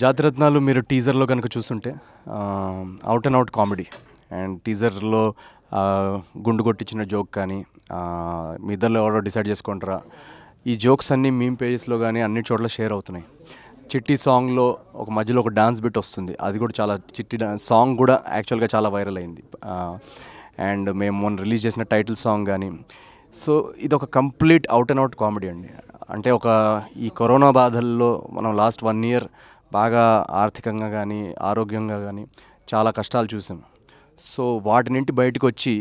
జాతిరత్నాలు మీరు టీజర్లో కనుక చూస్తుంటే out and out comedy and టీజర్లో గుండు కొట్టించిన జోక్ కానీ మీ ఇద్దరు ఎవరో డిసైడ్ చేసుకుంటారా ఈ జోక్స్ అన్నీ మీమ్ పేజెస్లో కానీ అన్ని చోట్ల షేర్ అవుతున్నాయి చిట్టి సాంగ్లో ఒక మధ్యలో ఒక డాన్స్ బిట్ వస్తుంది అది కూడా చాలా చిట్టి సాంగ్ కూడా యాక్చువల్గా చాలా వైరల్ అయింది అండ్ మేము మొన్న రిలీజ్ చేసిన టైటిల్ సాంగ్ కానీ సో ఇది ఒక complete out and out comedy అండి అంటే ఒక ఈ కరోనా బాధల్లో మనం లాస్ట్ వన్ ఇయర్ బాగా ఆర్థికంగా కానీ ఆరోగ్యంగా కానీ చాలా కష్టాలు చూసాం సో వాటి నుండి బయటకు వచ్చి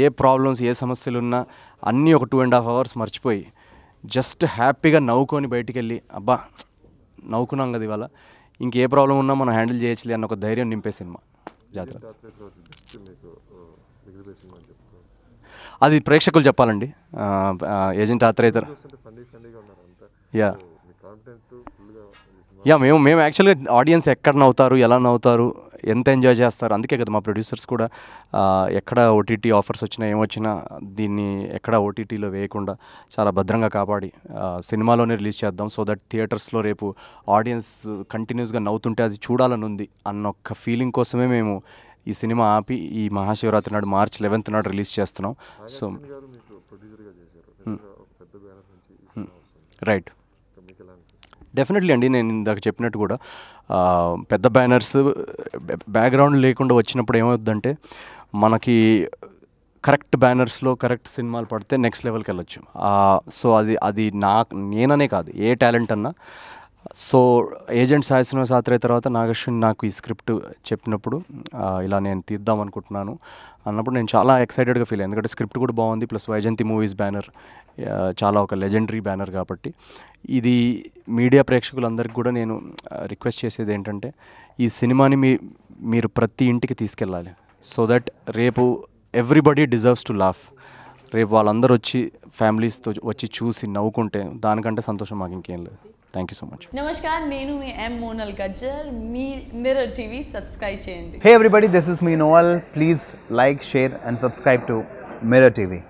ఏ ప్రాబ్లమ్స్ ఏ సమస్యలు ఉన్నా అన్నీ ఒక టూ అండ్ హాఫ్ అవర్స్ మర్చిపోయి జస్ట్ హ్యాపీగా నవ్వుకొని బయటికి వెళ్ళి అబ్బా నవ్వుకున్నాం కదా ఇవాళ ఇంకే ప్రాబ్లం ఉన్నా మనం హ్యాండిల్ చేయొచ్చు అన్న ఒక ధైర్యం నింపే సినిమా జాతర అది ప్రేక్షకులు చెప్పాలండి ఏజెంట్ ఆత్రేతర్ యా యా మేము మేము యాక్చువల్గా ఆడియన్స్ ఎక్కడ నవ్వుతారు ఎలా నవ్వుతారు ఎంత ఎంజాయ్ చేస్తారు అందుకే కదా మా ప్రొడ్యూసర్స్ కూడా ఎక్కడ ఓటీటీ ఆఫర్స్ వచ్చినా ఏమొచ్చినా దీన్ని ఎక్కడ ఓటీటీలో వేయకుండా చాలా భద్రంగా కాపాడి సినిమాలోనే రిలీజ్ చేద్దాం సో దట్ థియేటర్స్లో రేపు ఆడియన్స్ కంటిన్యూస్గా నవ్వుతుంటే అది చూడాలని ఉంది అన్న ఒక్క ఫీలింగ్ కోసమే మేము ఈ సినిమా ఆపి ఈ మహాశివరాత్రి నాడు మార్చ్ లెవెన్త్ నాడు రిలీజ్ చేస్తున్నాం hmm. So right hmm. Definitely అండి నేను ఇందాక చెప్పినట్టు కూడా పెద్ద బ్యానర్స్ బ్యాక్గ్రౌండ్ లేకుండా వచ్చినప్పుడు ఏమవుద్దంటే మనకి కరెక్ట్ బ్యానర్స్లో కరెక్ట్ సినిమాలు పడితే నెక్స్ట్ లెవెల్కి వెళ్ళొచ్చు సో అది అది నా నేననే కాదు ఏ టాలెంట్ అన్నా సో ఏజెంట్ సాయి శ్రీనివాస్ తర్వాత నాగశ్విన్ నాకు ఈ స్క్రిప్ట్ చెప్పినప్పుడు ఇలా నేను తీద్దాం అనుకుంటున్నాను అన్నప్పుడు నేను చాలా ఎక్సైటెడ్గా ఫీల్ అయ్యాను ఎందుకంటే స్క్రిప్ట్ కూడా బాగుంది ప్లస్ వైజంతి మూవీస్ బ్యానర్ చాలా ఒక లెజెండరీ బ్యానర్ కాబట్టి ఇది మీడియా ప్రేక్షకులందరికీ కూడా నేను రిక్వెస్ట్ చేసేది ఏంటంటే ఈ సినిమాని మీ మీరు ప్రతి ఇంటికి తీసుకెళ్ళాలి సో దట్ రేపు ఎవ్రీబడీ డిజర్వ్స్ టు లాఫ్ రేపు వాళ్ళందరూ వచ్చి ఫ్యామిలీస్తో వచ్చి చూసి నవ్వుకుంటే దానికంటే సంతోషం మాకు ఇంకేం లేదు థ్యాంక్ యూ సో మచ్ నమస్కారం నేను మీ ఎం మోనల్ గజ్జర్ మీ మిర్రర్ టీవీ సబ్స్క్రైబ్ చేయండి hey everybody this is me నోవల్ please like share and subscribe to Mirror TV